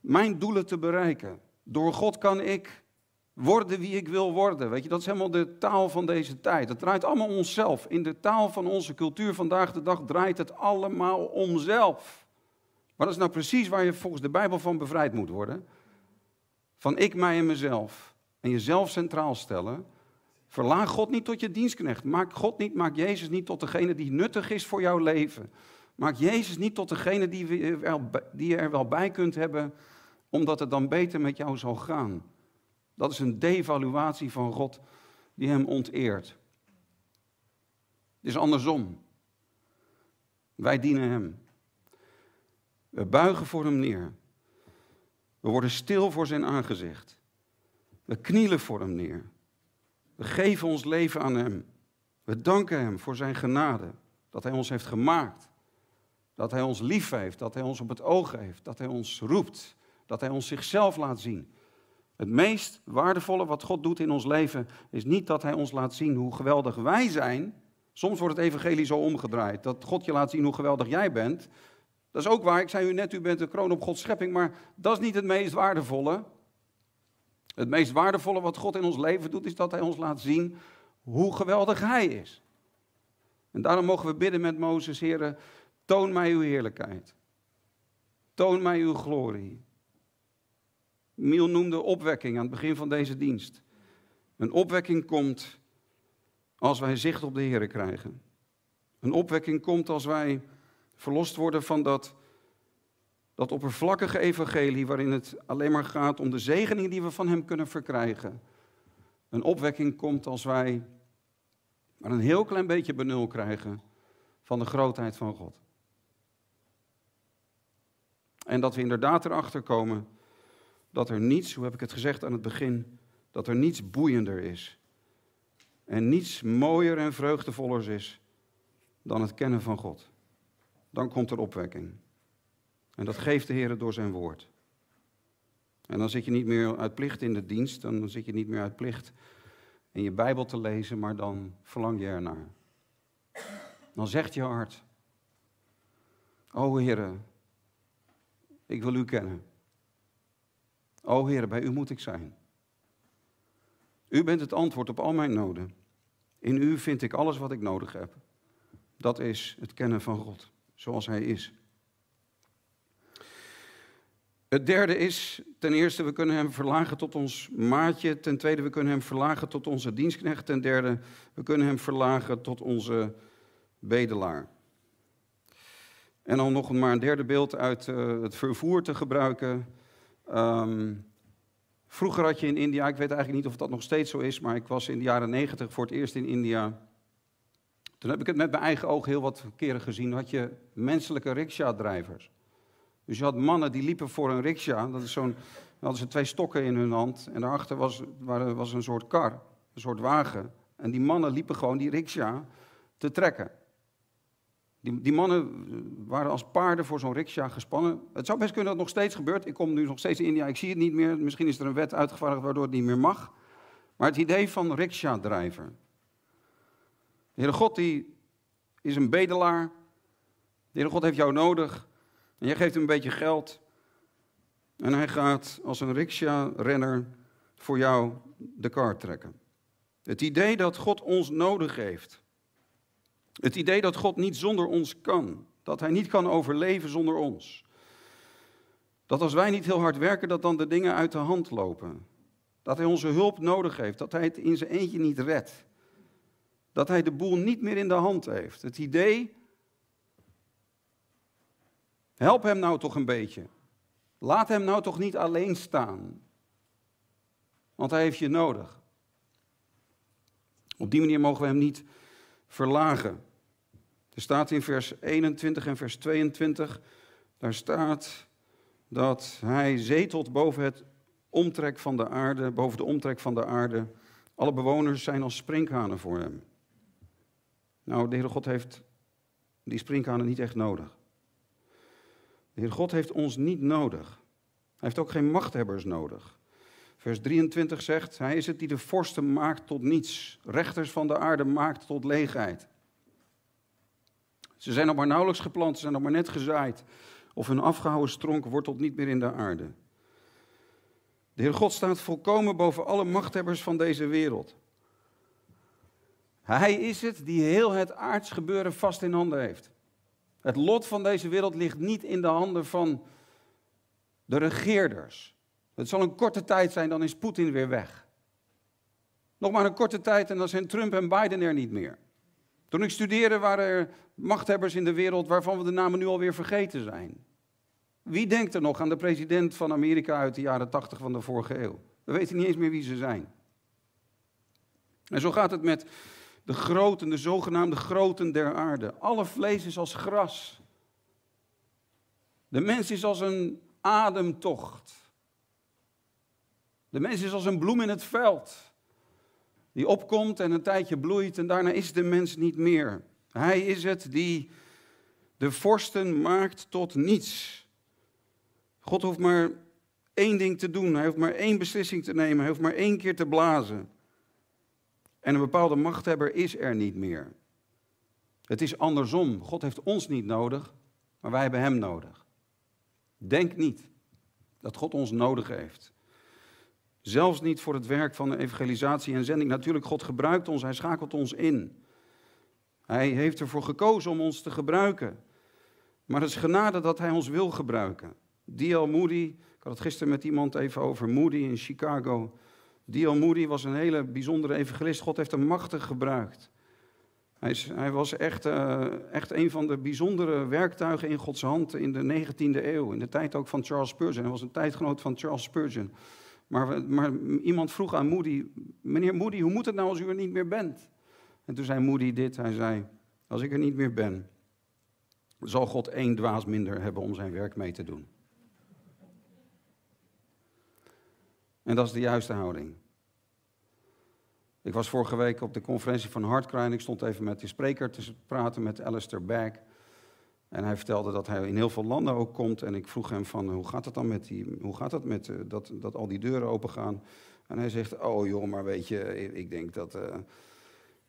mijn doelen te bereiken. Door God kan ik worden wie ik wil worden. Weet je, dat is helemaal de taal van deze tijd. Het draait allemaal om onszelf. In de taal van onze cultuur vandaag de dag draait het allemaal om zelf. Maar dat is nou precies waar je volgens de Bijbel van bevrijd moet worden van ik, mij en mezelf en jezelf centraal stellen, verlaag God niet tot je dienstknecht. Maak God niet, maak Jezus niet tot degene die nuttig is voor jouw leven. Maak Jezus niet tot degene die, die je er wel bij kunt hebben, omdat het dan beter met jou zal gaan. Dat is een devaluatie van God die hem onteert. Het is andersom. Wij dienen hem. We buigen voor hem neer. We worden stil voor zijn aangezicht. We knielen voor hem neer. We geven ons leven aan hem. We danken hem voor zijn genade. Dat hij ons heeft gemaakt. Dat hij ons lief heeft. Dat hij ons op het oog heeft. Dat hij ons roept. Dat hij ons zichzelf laat zien. Het meest waardevolle wat God doet in ons leven is niet dat Hij ons laat zien hoe geweldig wij zijn. Soms wordt het evangelie zo omgedraaid, dat God je laat zien hoe geweldig jij bent. Dat is ook waar. Ik zei u net, u bent de kroon op Gods schepping, maar dat is niet het meest waardevolle. Het meest waardevolle wat God in ons leven doet, is dat Hij ons laat zien hoe geweldig Hij is. En daarom mogen we bidden met Mozes, Heere, toon mij uw heerlijkheid. Toon mij uw glorie. Miel noemde opwekking aan het begin van deze dienst. Een opwekking komt als wij zicht op de Heer krijgen. Een opwekking komt als wij Verlost worden van dat, dat oppervlakkige evangelie waarin het alleen maar gaat om de zegening die we van Hem kunnen verkrijgen. Een opwekking komt als wij maar een heel klein beetje benul krijgen van de grootheid van God. En dat we inderdaad erachter komen dat er niets, hoe heb ik het gezegd aan het begin, dat er niets boeiender is. En niets mooier en vreugdevoller is dan het kennen van God dan komt er opwekking. En dat geeft de Heer door zijn woord. En dan zit je niet meer uit plicht in de dienst, dan zit je niet meer uit plicht in je Bijbel te lezen, maar dan verlang je ernaar. Dan zegt je hart, o Heere, ik wil u kennen. O Heere, bij u moet ik zijn. U bent het antwoord op al mijn noden. In u vind ik alles wat ik nodig heb. Dat is het kennen van God zoals hij is. Het derde is, ten eerste, we kunnen hem verlagen tot ons maatje. Ten tweede, we kunnen hem verlagen tot onze dienstknecht. Ten derde, we kunnen hem verlagen tot onze bedelaar. En dan nog maar een derde beeld uit eh, het vervoer te gebruiken. Ehm, vroeger had je in India, ik weet eigenlijk niet of dat nog steeds zo is, maar ik was in de jaren negentig voor het eerst in India. Toen heb ik het met mijn eigen oog heel wat keren gezien. Had je menselijke riksja drijvers Dus je had mannen die liepen voor een riksja. Dat is zo'n, dan hadden ze twee stokken in hun hand. En daarachter was, was een soort kar, een soort wagen. En die mannen liepen gewoon die riksja te trekken. Die, die, mannen waren als paarden voor zo'n riksja gespannen. Het zou best kunnen dat het nog steeds gebeurt. Ik kom nu nog steeds in India, ik zie het niet meer. Misschien is er een wet uitgevaardigd waardoor het niet meer mag. Maar het idee van riksha-drijver. De Heere God die is een bedelaar. De Heere God heeft jou nodig. En jij geeft hem een beetje geld. En hij gaat als een riksja renner voor jou de kar trekken. Het idee dat God ons nodig heeft. Het idee dat God niet zonder ons kan. Dat hij niet kan overleven zonder ons. Dat als wij niet heel hard werken, dat dan de dingen uit de hand lopen. Dat hij onze hulp nodig heeft. Dat hij het in zijn eentje niet redt dat hij de boel niet meer in de hand heeft. Het idee, help hem nou toch een beetje. Laat hem nou toch niet alleen staan. Want hij heeft je nodig. Op die manier mogen we hem niet verlagen. Er staat in vers 21 en vers 22, daar staat dat hij zetelt boven het omtrek van de aarde, boven de omtrek van de aarde. Alle bewoners zijn als sprinkhanen voor hem. Nou, de Heer God heeft die springkanen niet echt nodig. De Heer God heeft ons niet nodig. Hij heeft ook geen machthebbers nodig. Vers 23 zegt, hij is het die de vorsten maakt tot niets, rechters van de aarde maakt tot leegheid. Ze zijn nog maar nauwelijks geplant, ze zijn nog maar net gezaaid. Of hun afgehouden stronk wortelt niet meer in de aarde. De Heer God staat volkomen boven alle machthebbers van deze wereld. Hij is het die heel het aards gebeuren vast in handen heeft. Het lot van deze wereld ligt niet in de handen van de regeerders. Het zal een korte tijd zijn, dan is Poetin weer weg. Nog maar een korte tijd en dan zijn Trump en Biden er niet meer. Toen ik studeerde waren er machthebbers in de wereld waarvan we de namen nu alweer vergeten zijn. Wie denkt er nog aan de president van Amerika uit de jaren 80 van de vorige eeuw? We weten niet eens meer wie ze zijn. En zo gaat het met de groten, de zogenaamde groten der aarde. Alle vlees is als gras. De mens is als een ademtocht. De mens is als een bloem in het veld. Die opkomt en een tijdje bloeit en daarna is de mens niet meer. Hij is het die de vorsten maakt tot niets. God hoeft maar één ding te doen. Hij hoeft maar één beslissing te nemen. Hij hoeft maar één keer te blazen. En een bepaalde machthebber is er niet meer. Het is andersom. God heeft ons niet nodig, maar wij hebben Hem nodig. Denk niet dat God ons nodig heeft. Zelfs niet voor het werk van de evangelisatie en zending. Natuurlijk, God gebruikt ons, Hij schakelt ons in. Hij heeft ervoor gekozen om ons te gebruiken. Maar het is genade dat Hij ons wil gebruiken. D.L. Moody, ik had het gisteren met iemand even over Moody in Chicago. Dio Moody was een hele bijzondere evangelist. God heeft hem machtig gebruikt. Hij, is, hij was echt, eh, echt een van de bijzondere werktuigen in Gods hand in de 19e eeuw. In de tijd ook van Charles Spurgeon. Hij was een tijdgenoot van Charles Spurgeon. Maar, maar iemand vroeg aan Moody: Meneer Moody, hoe moet het nou als u er niet meer bent? En toen zei Moody dit: Hij zei: Als ik er niet meer ben, zal God één dwaas minder hebben om zijn werk mee te doen. En dat is de juiste houding. Ik was vorige week op de conferentie van en Ik stond even met de spreker te praten, met Alistair Back. En hij vertelde dat hij in heel veel landen ook komt. En ik vroeg hem van, hoe gaat het dan met, die, hoe gaat het met eh, dat, dat al die deuren opengaan? En hij zegt, oh joh, maar weet je, ik denk dat... Eh,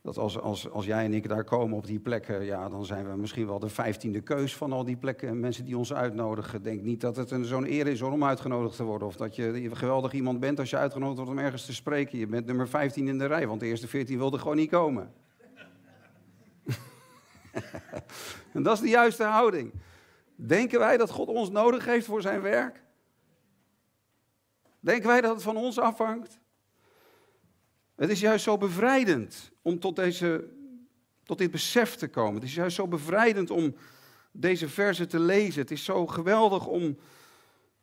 dat als, als, als jij en ik daar komen op die plekken, ja, dan zijn we misschien wel de vijftiende keus van al die plekken. Mensen die ons uitnodigen. Denk niet dat het zo'n eer is om uitgenodigd te worden. Of dat je geweldig iemand bent als je uitgenodigd wordt om ergens te spreken. Je bent nummer 15 in de rij, want de eerste veertien wilden gewoon niet komen. en dat is de juiste houding. Denken wij dat God ons nodig heeft voor zijn werk? Denken wij dat het van ons afhangt? Het is juist zo bevrijdend om tot, deze, tot dit besef te komen. Het is juist zo bevrijdend om deze verzen te lezen. Het is zo geweldig om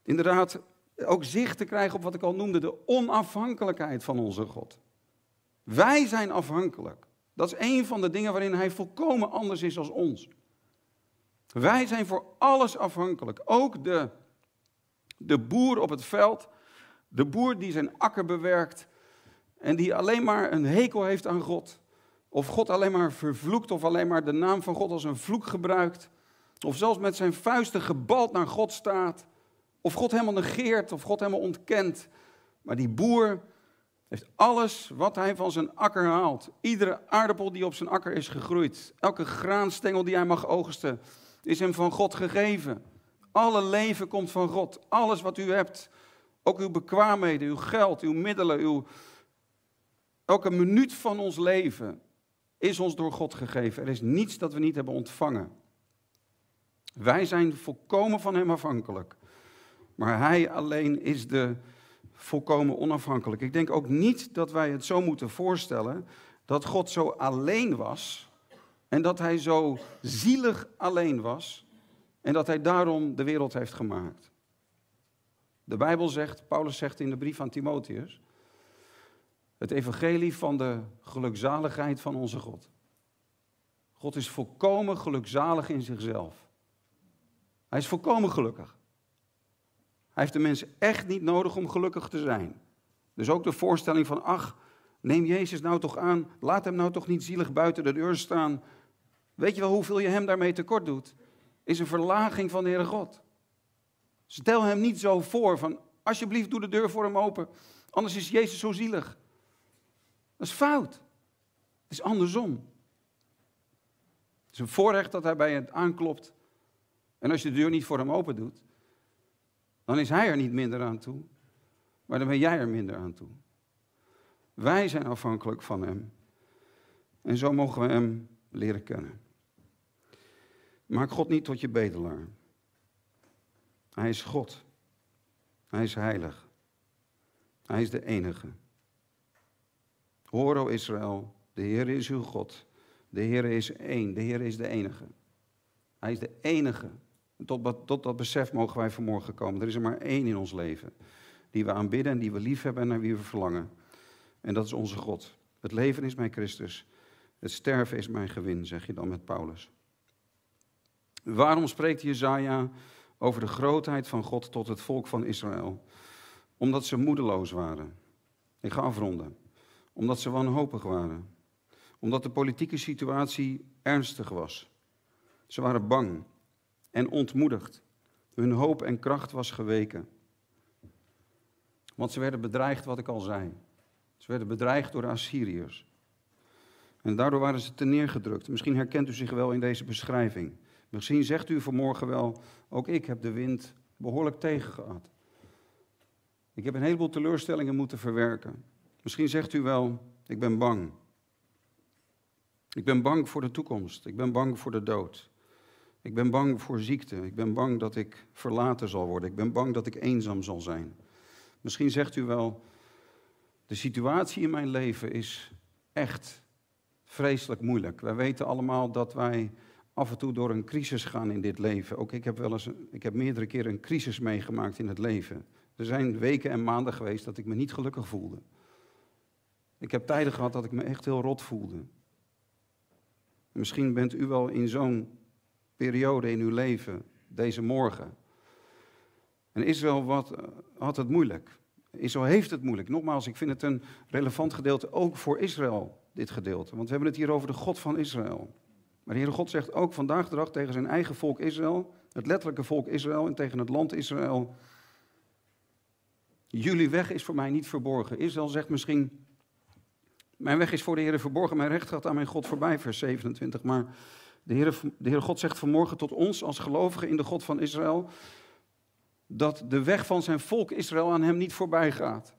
inderdaad ook zicht te krijgen op wat ik al noemde, de onafhankelijkheid van onze God. Wij zijn afhankelijk. Dat is een van de dingen waarin Hij volkomen anders is als ons. Wij zijn voor alles afhankelijk. Ook de, de boer op het veld, de boer die zijn akker bewerkt, en die alleen maar een hekel heeft aan God, of God alleen maar vervloekt, of alleen maar de naam van God als een vloek gebruikt, of zelfs met zijn vuisten gebald naar God staat, of God helemaal negeert, of God helemaal ontkent. Maar die boer heeft alles wat hij van zijn akker haalt. Iedere aardappel die op zijn akker is gegroeid, elke graanstengel die hij mag oogsten, is hem van God gegeven. Alle leven komt van God. Alles wat u hebt, ook uw bekwaamheden, uw geld, uw middelen, uw, Elke minuut van ons leven is ons door God gegeven. Er is niets dat we niet hebben ontvangen. Wij zijn volkomen van Hem afhankelijk. Maar Hij alleen is de volkomen onafhankelijk. Ik denk ook niet dat wij het zo moeten voorstellen dat God zo alleen was en dat Hij zo zielig alleen was en dat Hij daarom de wereld heeft gemaakt. De Bijbel zegt, Paulus zegt in de brief aan Timotheus, het evangelie van de gelukzaligheid van onze God. God is volkomen gelukzalig in zichzelf. Hij is volkomen gelukkig. Hij heeft de mensen echt niet nodig om gelukkig te zijn. Dus ook de voorstelling van, ach, neem Jezus nou toch aan, laat hem nou toch niet zielig buiten de deur staan. Weet je wel hoeveel je hem daarmee tekort doet? Is een verlaging van de Heere God. Stel hem niet zo voor van, alsjeblieft doe de deur voor hem open, anders is Jezus zo zielig. Dat is fout. Het is andersom. Het is een voorrecht dat hij bij je aanklopt. En als je de deur niet voor hem open doet, dan is hij er niet minder aan toe, maar dan ben jij er minder aan toe. Wij zijn afhankelijk van hem. En zo mogen we hem leren kennen. Maak God niet tot je bedelaar. Hij is God. Hij is heilig. Hij is de enige. Hoor, o Israël, de Heer is uw God. De Heer is één. De Heer is de enige. Hij is de enige. Tot, dat, tot dat besef mogen wij vanmorgen komen. Er is er maar één in ons leven. Die we aanbidden en die we liefhebben en naar wie we verlangen. En dat is onze God. Het leven is mijn Christus. Het sterven is mijn gewin, zeg je dan met Paulus. Waarom spreekt Jezaja over de grootheid van God tot het volk van Israël? Omdat ze moedeloos waren. Ik ga afronden omdat ze wanhopig waren, omdat de politieke situatie ernstig was. Ze waren bang en ontmoedigd. Hun hoop en kracht was geweken. Want ze werden bedreigd, wat ik al zei. Ze werden bedreigd door de Assyriërs. En daardoor waren ze te neergedrukt. Misschien herkent u zich wel in deze beschrijving. Misschien zegt u vanmorgen wel: ook ik heb de wind behoorlijk tegengehad. Ik heb een heleboel teleurstellingen moeten verwerken. Misschien zegt u wel, ik ben bang. Ik ben bang voor de toekomst. Ik ben bang voor de dood. Ik ben bang voor ziekte. Ik ben bang dat ik verlaten zal worden. Ik ben bang dat ik eenzaam zal zijn. Misschien zegt u wel, de situatie in mijn leven is echt vreselijk moeilijk. Wij weten allemaal dat wij af en toe door een crisis gaan in dit leven. Ook ik heb, wel eens, ik heb meerdere keren een crisis meegemaakt in het leven. Er zijn weken en maanden geweest dat ik me niet gelukkig voelde. Ik heb tijden gehad dat ik me echt heel rot voelde. Misschien bent u wel in zo'n periode in uw leven, deze morgen. En Israël wat, eh, had het moeilijk. Israël heeft het moeilijk. Nogmaals, ik vind het een relevant gedeelte ook voor Israël, dit gedeelte. Want we hebben het hier over de God van Israël. Maar de Heere God zegt ook vandaag de dag tegen zijn eigen volk Israël, het letterlijke volk Israël en tegen het land Israël. Jullie weg is voor mij niet verborgen. Israël zegt misschien, mijn weg is voor de Heer verborgen, mijn recht gaat aan mijn God voorbij, vers 27. Maar de Heer de Heere God zegt vanmorgen tot ons als gelovigen in de God van Israël, dat de weg van zijn volk Israël aan hem niet voorbij gaat.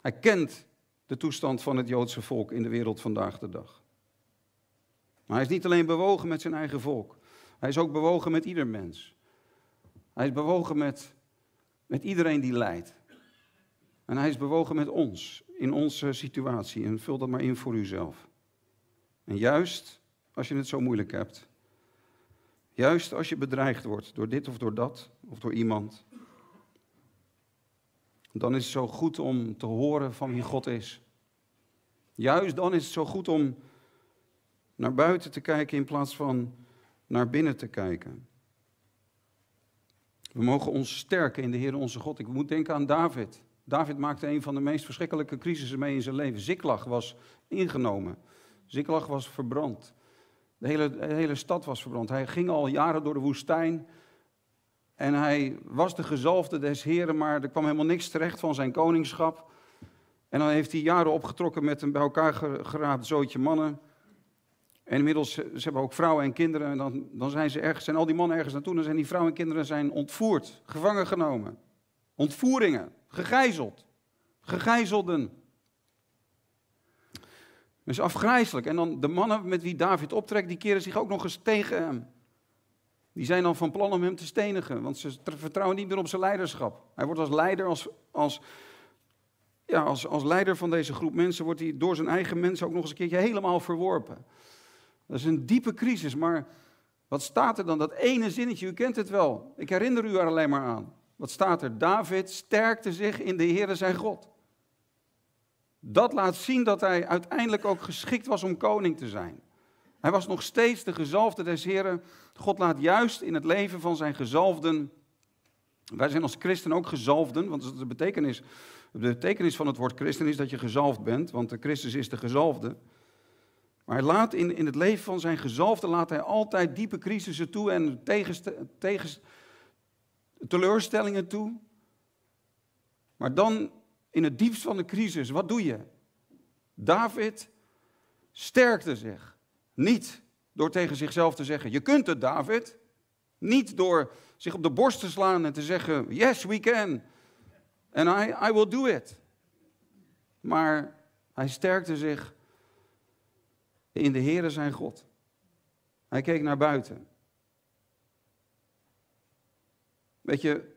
Hij kent de toestand van het Joodse volk in de wereld vandaag de dag. Maar hij is niet alleen bewogen met zijn eigen volk, hij is ook bewogen met ieder mens. Hij is bewogen met, met iedereen die lijdt. En hij is bewogen met ons, in onze situatie. En vul dat maar in voor uzelf. En juist als je het zo moeilijk hebt, juist als je bedreigd wordt door dit of door dat, of door iemand, dan is het zo goed om te horen van wie God is. Juist dan is het zo goed om naar buiten te kijken in plaats van naar binnen te kijken. We mogen ons sterken in de Heer onze God. Ik moet denken aan David. David maakte een van de meest verschrikkelijke crisissen mee in zijn leven. Ziklag was ingenomen. Ziklag was verbrand. De hele, hele stad was verbrand. Hij ging al jaren door de woestijn. En hij was de gezalfde des heren, maar er kwam helemaal niks terecht van zijn koningschap. En dan heeft hij jaren opgetrokken met een bij elkaar geraapt zootje mannen. En inmiddels, ze hebben ook vrouwen en kinderen. En dan, dan zijn, ze ergens, zijn al die mannen ergens naartoe. En zijn die vrouwen en kinderen zijn ontvoerd, gevangen genomen. Ontvoeringen. Gegijzeld. Gegijzelden. Dat is afgrijzelijk. En dan de mannen met wie David optrekt, die keren zich ook nog eens tegen hem. Die zijn dan van plan om hem te stenigen, want ze vertrouwen niet meer op zijn leiderschap. Hij wordt als leider, als, als, ja, als, als leider van deze groep mensen, wordt hij door zijn eigen mensen ook nog eens een keertje helemaal verworpen. Dat is een diepe crisis, maar wat staat er dan? Dat ene zinnetje, u kent het wel. Ik herinner u er alleen maar aan. Wat staat er? David sterkte zich in de Heere zijn God. Dat laat zien dat hij uiteindelijk ook geschikt was om koning te zijn. Hij was nog steeds de gezalfde des Heeren. God laat juist in het leven van zijn gezalfden. Wij zijn als christen ook gezalfden, want de betekenis, de betekenis van het woord christen is dat je gezalfd bent, want de Christus is de gezalfde. Maar hij laat in, in het leven van zijn gezalfde laat hij altijd diepe crisissen toe en tegenstellingen teleurstellingen toe. Maar dan in het diepst van de crisis, wat doe je? David sterkte zich. Niet door tegen zichzelf te zeggen, je kunt het David. Niet door zich op de borst te slaan en te zeggen, yes we can. and I, I will do it. Maar hij sterkte zich in de Heere zijn God. Hij keek naar buiten. Weet je,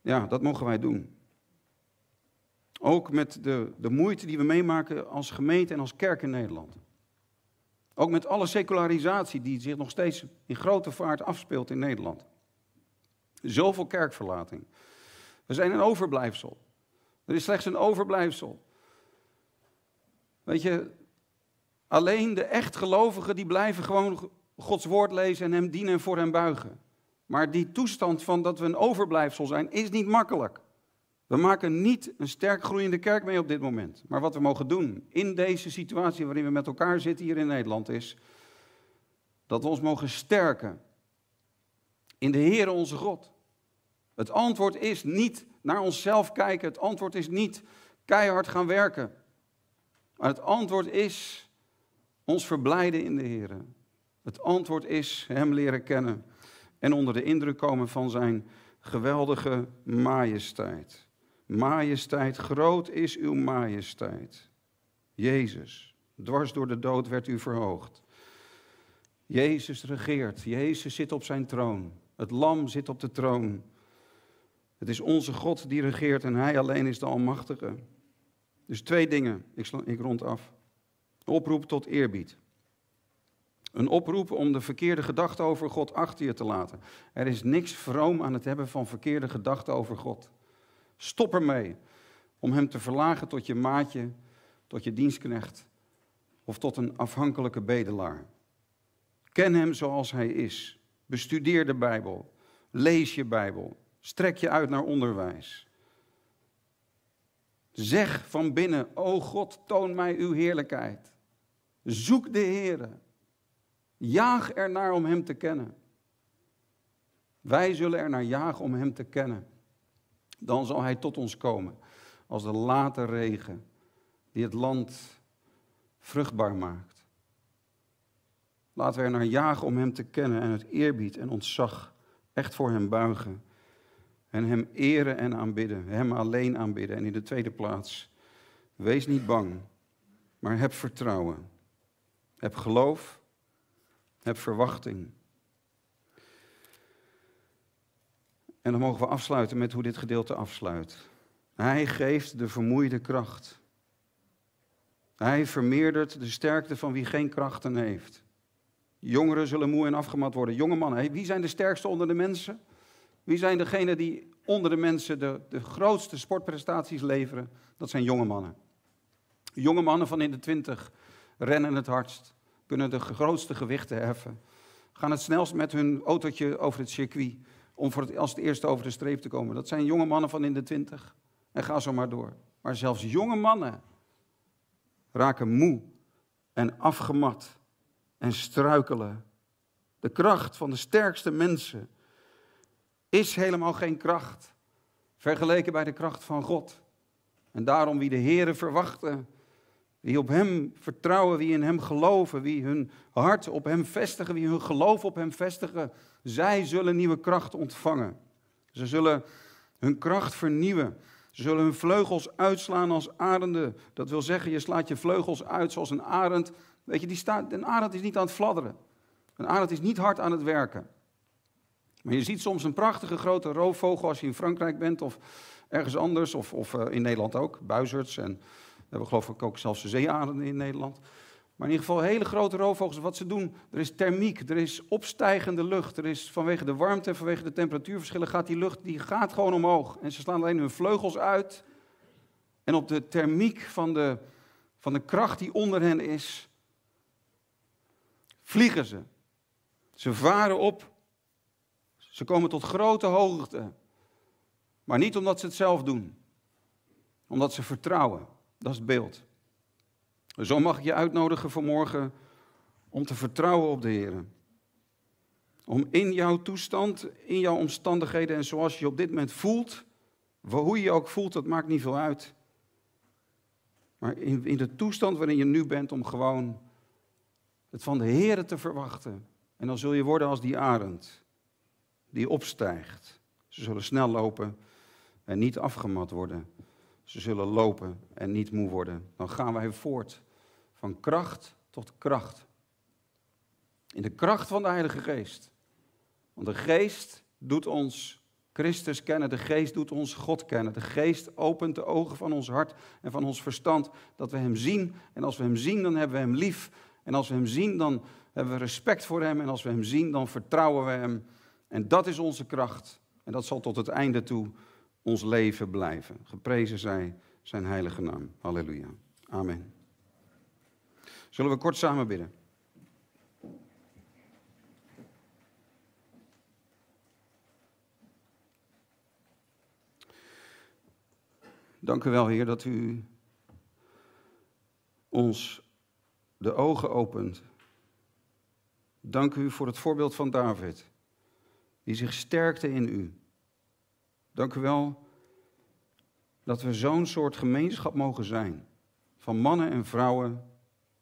ja, dat mogen wij doen. Ook met de, de moeite die we meemaken als gemeente en als kerk in Nederland. Ook met alle secularisatie die zich nog steeds in grote vaart afspeelt in Nederland. Zoveel kerkverlating. We zijn een overblijfsel. Er is slechts een overblijfsel. Weet je, alleen de echt gelovigen die blijven gewoon Gods woord lezen en hem dienen en voor hem buigen. Maar die toestand van dat we een overblijfsel zijn, is niet makkelijk. We maken niet een sterk groeiende kerk mee op dit moment. Maar wat we mogen doen in deze situatie waarin we met elkaar zitten hier in Nederland is dat we ons mogen sterken in de Heer onze God. Het antwoord is niet naar onszelf kijken. Het antwoord is niet keihard gaan werken. Maar het antwoord is ons verblijden in de Heer. Het antwoord is Hem leren kennen en onder de indruk komen van zijn geweldige majesteit. Majesteit, groot is uw majesteit. Jezus, dwars door de dood werd u verhoogd. Jezus regeert, Jezus zit op zijn troon. Het lam zit op de troon. Het is onze God die regeert en hij alleen is de Almachtige. Dus twee dingen, ik, ik rond af. Oproep tot eerbied. Een oproep om de verkeerde gedachten over God achter je te laten. Er is niks vroom aan het hebben van verkeerde gedachten over God. Stop ermee om hem te verlagen tot je maatje, tot je dienstknecht of tot een afhankelijke bedelaar. Ken hem zoals hij is. Bestudeer de Bijbel. Lees je Bijbel. Strek je uit naar onderwijs. Zeg van binnen, o God, toon mij uw heerlijkheid. Zoek de Heeren. Jaag ernaar om Hem te kennen. Wij zullen ernaar jagen om Hem te kennen. Dan zal Hij tot ons komen als de late regen die het land vruchtbaar maakt. Laten we ernaar jagen om Hem te kennen en het eerbied en ontzag echt voor Hem buigen. En Hem eren en aanbidden, Hem alleen aanbidden. En in de tweede plaats, wees niet bang, maar heb vertrouwen. Heb geloof heb verwachting. En dan mogen we afsluiten met hoe dit gedeelte afsluit. Hij geeft de vermoeide kracht. Hij vermeerdert de sterkte van wie geen krachten heeft. Jongeren zullen moe en afgemat worden. Jonge mannen, wie zijn de sterkste onder de mensen? Wie zijn degene die onder de mensen de, de grootste sportprestaties leveren? Dat zijn jonge mannen. Jonge mannen van in de twintig rennen het hardst kunnen de grootste gewichten heffen. Gaan het snelst met hun autootje over het circuit om voor als het eerste over de streep te komen. Dat zijn jonge mannen van in de twintig. En ga zo maar door. Maar zelfs jonge mannen raken moe en afgemat en struikelen. De kracht van de sterkste mensen is helemaal geen kracht vergeleken bij de kracht van God. En daarom wie de Here verwachten, wie op Hem vertrouwen, wie in Hem geloven, wie hun hart op Hem vestigen, wie hun geloof op Hem vestigen, zij zullen nieuwe kracht ontvangen. Ze zullen hun kracht vernieuwen. Ze zullen hun vleugels uitslaan als arenden. Dat wil zeggen, je slaat je vleugels uit zoals een arend. Weet je, die staat, een arend is niet aan het fladderen. Een arend is niet hard aan het werken. Maar je ziet soms een prachtige grote roofvogel als je in Frankrijk bent of ergens anders, of, of eh, in Nederland ook, buizerds en we hebben geloof ik ook zelfs de in Nederland. Maar in ieder geval hele grote roofvogels. Wat ze doen, er is thermiek, er is opstijgende lucht. Er is vanwege de warmte en vanwege de temperatuurverschillen gaat die lucht die gaat gewoon omhoog. En ze slaan alleen hun vleugels uit. En op de thermiek van de, van de kracht die onder hen is, vliegen ze. Ze varen op. Ze komen tot grote hoogte. Maar niet omdat ze het zelf doen. Omdat ze vertrouwen. Dat is het beeld. Zo mag ik je uitnodigen vanmorgen om te vertrouwen op de Heer. Om in jouw toestand, in jouw omstandigheden en zoals je op dit moment voelt, hoe je je ook voelt, dat maakt niet veel uit. Maar in, in de toestand waarin je nu bent, om gewoon het van de Heer te verwachten. En dan zul je worden als die arend, die opstijgt. Ze zullen snel lopen en niet afgemat worden. Ze zullen lopen en niet moe worden. Dan gaan wij voort van kracht tot kracht. In de kracht van de Heilige Geest. Want de Geest doet ons Christus kennen, de Geest doet ons God kennen. De Geest opent de ogen van ons hart en van ons verstand, dat we Hem zien. En als we Hem zien, dan hebben we Hem lief. En als we Hem zien, dan hebben we respect voor Hem. En als we Hem zien, dan vertrouwen we Hem. En dat is onze kracht. En dat zal tot het einde toe ons leven blijven. Geprezen zij zijn heilige naam. Halleluja. Amen. Zullen we kort samen bidden? Dank u wel, Heer, dat u ons de ogen opent. Dank u voor het voorbeeld van David, die zich sterkte in u. Dank u wel dat we zo'n soort gemeenschap mogen zijn. Van mannen en vrouwen,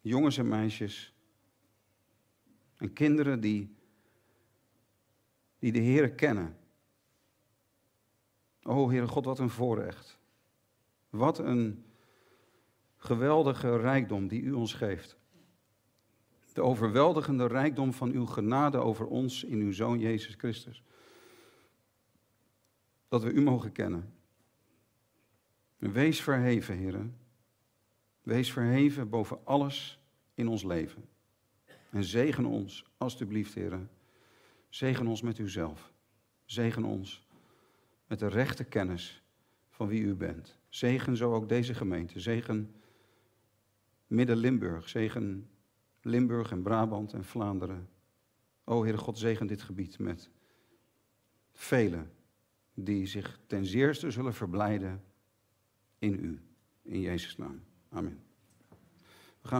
jongens en meisjes. En kinderen die, die de Heer kennen. O Heere God, wat een voorrecht. Wat een geweldige rijkdom die u ons geeft. De overweldigende rijkdom van uw genade over ons in uw Zoon Jezus Christus dat we u mogen kennen. Wees verheven, heren. Wees verheven boven alles in ons leven. En zegen ons, alstublieft, heren. Zegen ons met uzelf. Zegen ons met de rechte kennis van wie u bent. Zegen zo ook deze gemeente. Zegen Midden-Limburg. Zegen Limburg en Brabant en Vlaanderen. O Heere God, zegen dit gebied met velen die zich ten zeerste zullen verblijden in u. In Jezus' naam. Amen.